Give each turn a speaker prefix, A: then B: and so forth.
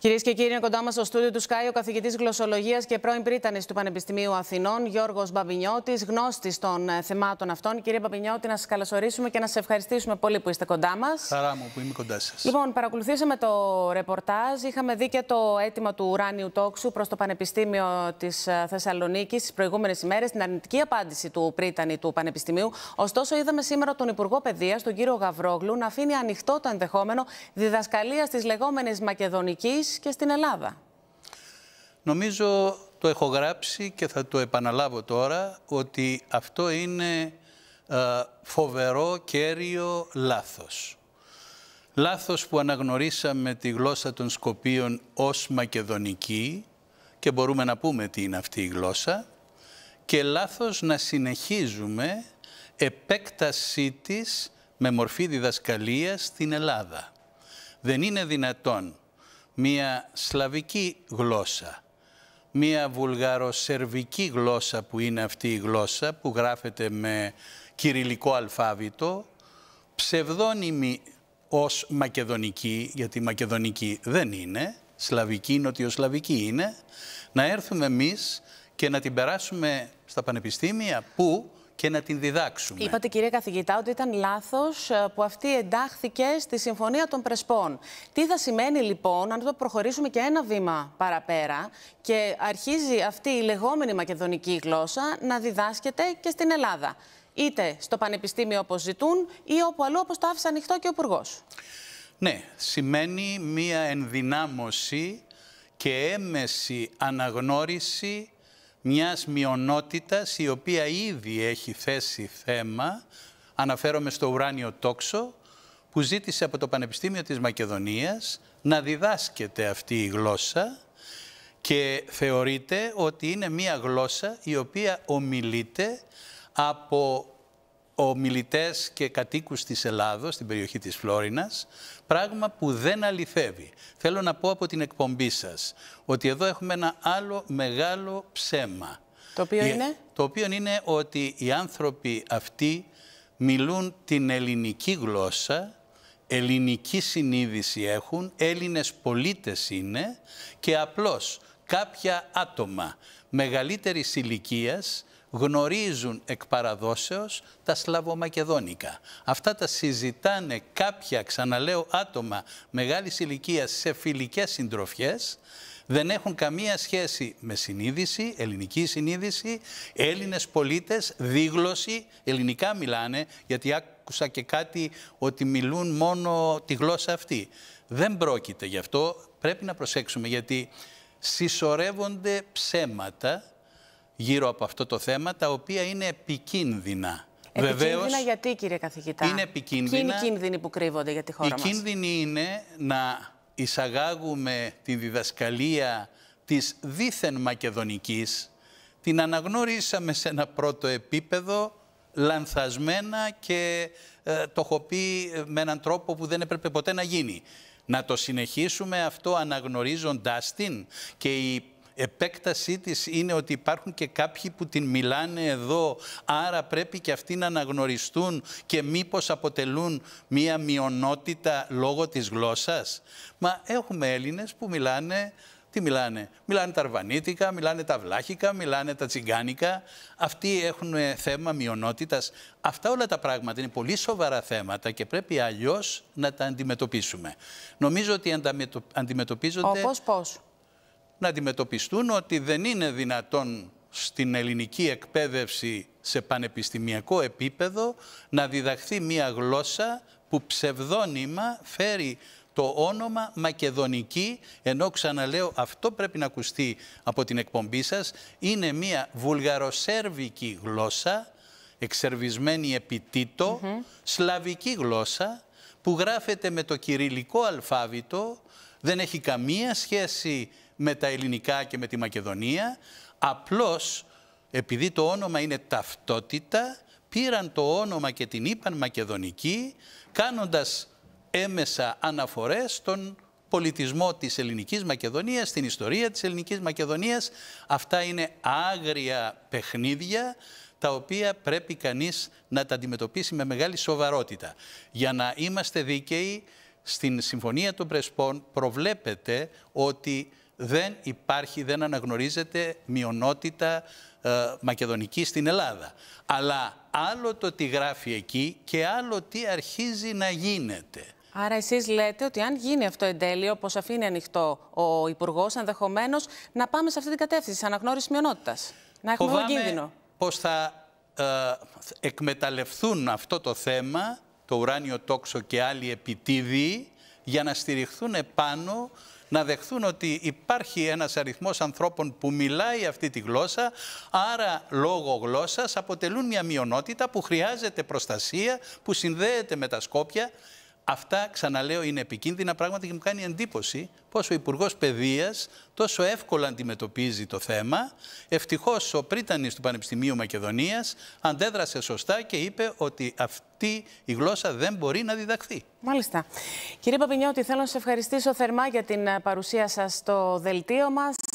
A: Κυρίες και κύριοι, κοντά μας στο στούντιο του Σκάι ο καθηγητής γλωσσολογίας και πρώην πρίτανης του Πανεπιστημίου Αθηνών, Γιώργος Μπαμπινιώτης, γνώστης των ε, θεμάτων αυτών. Κύριε Μπαμπινιώτη, να σας καλωσορίσουμε και να σας ευχαριστήσουμε πολύ που είστε κοντά μας.
B: Χαρά μου που είμαι κοντά σας.
A: Λοιπόν, παρακολουθήσαμε το ρεπορτάζ. Είχαμε δει και το αίτημα του ουράνιου τόξου προς το Πανεπιστήμιο της ε, Θεσσαλονίκης τις προηγούμενες ημέρες, την αρνητική απάντηση του πρίτανη του Πανεπιστημίου. Ωστόσο, είδαμε σήμερα τον Υπουργό Παιδείας, τον κύριο Γαβρόγλου, να αφήνει ανοιχτό το ενδεχόμενο διδασκαλίας της λεγόμενης Μακεδονικής και στην Ελλάδα.
B: Νομίζω το έχω γράψει και θα το επαναλάβω τώρα ότι αυτό είναι ε, φοβερό κέριο λάθος. Λάθος που αναγνωρίσαμε τη γλώσσα των Σκοπίων ως μακεδονική και μπορούμε να πούμε τι είναι αυτή η γλώσσα και λάθος να συνεχίζουμε επέκτασή της με μορφή διδασκαλίας στην Ελλάδα. Δεν είναι δυνατόν μία σλαβική γλώσσα, μία βουλγαροσερβική γλώσσα που είναι αυτή η γλώσσα που γράφεται με κυριλικό αλφάβητο, ψευδόνυμη ως μακεδονική, γιατί μακεδονική δεν είναι, σλαβική, νοτιοσλαβική είναι, να έρθουμε εμείς και να την περάσουμε στα πανεπιστήμια που και να την διδάξουμε.
A: Είπατε, κυρία καθηγητά, ότι ήταν λάθος ε, που αυτή εντάχθηκε στη Συμφωνία των Πρεσπών. Τι θα σημαίνει λοιπόν, αν το προχωρήσουμε και ένα βήμα παραπέρα και αρχίζει αυτή η λεγόμενη μακεδονική γλώσσα να διδάσκεται και στην Ελλάδα. Είτε στο πανεπιστήμιο όπως ζητούν ή όπου αλλού όπως το άφησε ανοιχτό και ο Υπουργός.
B: Ναι, σημαίνει μία ενδυνάμωση και έμεση αναγνώριση μιας μειονότητας η οποία ήδη έχει θέσει θέμα, αναφέρομαι στο ουράνιο τόξο, που ζήτησε από το Πανεπιστήμιο της Μακεδονίας να διδάσκεται αυτή η γλώσσα και θεωρείται ότι είναι μία γλώσσα η οποία ομιλείται από ομιλητές και κατοίκους της Ελλάδος, στην περιοχή της Φλόρινας, πράγμα που δεν αληθεύει. Θέλω να πω από την εκπομπή σας ότι εδώ έχουμε ένα άλλο μεγάλο ψέμα.
A: Το οποίο είναι?
B: Το οποίο είναι ότι οι άνθρωποι αυτοί μιλούν την ελληνική γλώσσα, ελληνική συνείδηση έχουν, Έλληνες πολίτες είναι και απλώς κάποια άτομα μεγαλύτερης ηλικίας γνωρίζουν εκ παραδόσεως τα Σλαβομακεδόνικα. Αυτά τα συζητάνε κάποια, ξαναλέω, άτομα μεγάλης ηλικίας σε φιλικές συντροφιές, δεν έχουν καμία σχέση με συνείδηση, ελληνική συνείδηση, Έλληνες πολίτες, δίγλωση, ελληνικά μιλάνε, γιατί άκουσα και κάτι ότι μιλούν μόνο τη γλώσσα αυτή. Δεν πρόκειται γι' αυτό, πρέπει να προσέξουμε, γιατί συσσωρεύονται ψέματα γύρω από αυτό το θέμα, τα οποία είναι επικίνδυνα. Επικίνδυνα
A: γιατί, κύριε καθηγητά. Είναι
B: επικίνδυνα. Ποιοι είναι οι
A: κίνδυνοι που κρύβονται για τη χώρα μας. Οι κίνδυνοι
B: είναι να εισαγάγουμε τη διδασκαλία της δίθεν μακεδονικής. Την αναγνωρίσαμε σε ένα πρώτο επίπεδο, λανθασμένα και ε, το έχω πει ε, με έναν τρόπο που δεν έπρεπε ποτέ να γίνει. Να το συνεχίσουμε αυτό αναγνωρίζοντάς την και η επέκτασή της είναι ότι υπάρχουν και κάποιοι που την μιλάνε εδώ, άρα πρέπει και αυτοί να αναγνωριστούν και μήπως αποτελούν μία μειονότητα λόγω της γλώσσας. Μα έχουμε Έλληνες που μιλάνε τι μιλάνε, μιλάνε τα αρβανίτικα, μιλάνε τα βλάχικα, μιλάνε τα τσιγκάνικα. Αυτοί έχουν θέμα μειονότητας. Αυτά όλα τα πράγματα είναι πολύ σοβαρά θέματα και πρέπει αλλιώς να τα αντιμετωπίσουμε. Νομίζω ότι αντιμετωπίζονται. Όπως πώς να αντιμετωπιστούν ότι δεν είναι δυνατόν στην ελληνική εκπαίδευση σε πανεπιστημιακό επίπεδο να διδαχθεί μία γλώσσα που ψευδόνυμα φέρει το όνομα Μακεδονική, ενώ ξαναλέω αυτό πρέπει να ακουστεί από την εκπομπή σας, είναι μία βουλγαροσέρβικη γλώσσα, εξερβισμένη επιτίτο, mm σλαβική γλώσσα, που γράφεται με το κυριλικό αλφάβητο, δεν έχει καμία σχέση με τα ελληνικά και με τη Μακεδονία. Απλώς, επειδή το όνομα είναι ταυτότητα, πήραν το όνομα και την είπαν μακεδονική, κάνοντας έμεσα αναφορές στον πολιτισμό της ελληνικής Μακεδονίας, στην ιστορία της ελληνικής Μακεδονίας. Αυτά είναι άγρια παιχνίδια, τα οποία πρέπει κανείς να τα αντιμετωπίσει με μεγάλη σοβαρότητα. Για να είμαστε δίκαιοι, στην Συμφωνία των Πρεσπών προβλέπεται ότι δεν υπάρχει, δεν αναγνωρίζεται μειονότητα ε, μακεδονική στην Ελλάδα. Αλλά άλλο το τι γράφει εκεί και άλλο τι αρχίζει να γίνεται.
A: Άρα εσείς λέτε ότι αν γίνει αυτό εν τέλει, όπως αφήνει ανοιχτό ο Υπουργός, ενδεχομένως να πάμε σε αυτή την κατεύθυνση, αναγνώρισης μειονότητας. Να έχουμε κίνδυνο.
B: πως θα ε, εκμεταλλευτούν αυτό το θέμα, το ουράνιο τόξο και άλλοι επιτίδιοι, για να στηριχθούν επάνω να δεχθούν ότι υπάρχει ένας αριθμός ανθρώπων που μιλάει αυτή τη γλώσσα, άρα λόγω γλώσσας αποτελούν μια μειονότητα που χρειάζεται προστασία, που συνδέεται με τα Σκόπια Αυτά, ξαναλέω, είναι επικίνδυνα πράγματα και μου κάνει εντύπωση πως ο Υπουργός Παιδείας τόσο εύκολα αντιμετωπίζει το θέμα. Ευτυχώς ο πρίτανης του Πανεπιστημίου Μακεδονίας αντέδρασε σωστά και είπε ότι αυτή η γλώσσα δεν μπορεί να διδαχθεί. Μάλιστα. Κύριε
A: Παπινιώτη, θέλω να σας ευχαριστήσω θερμά για την παρουσία σας στο δελτίο μας.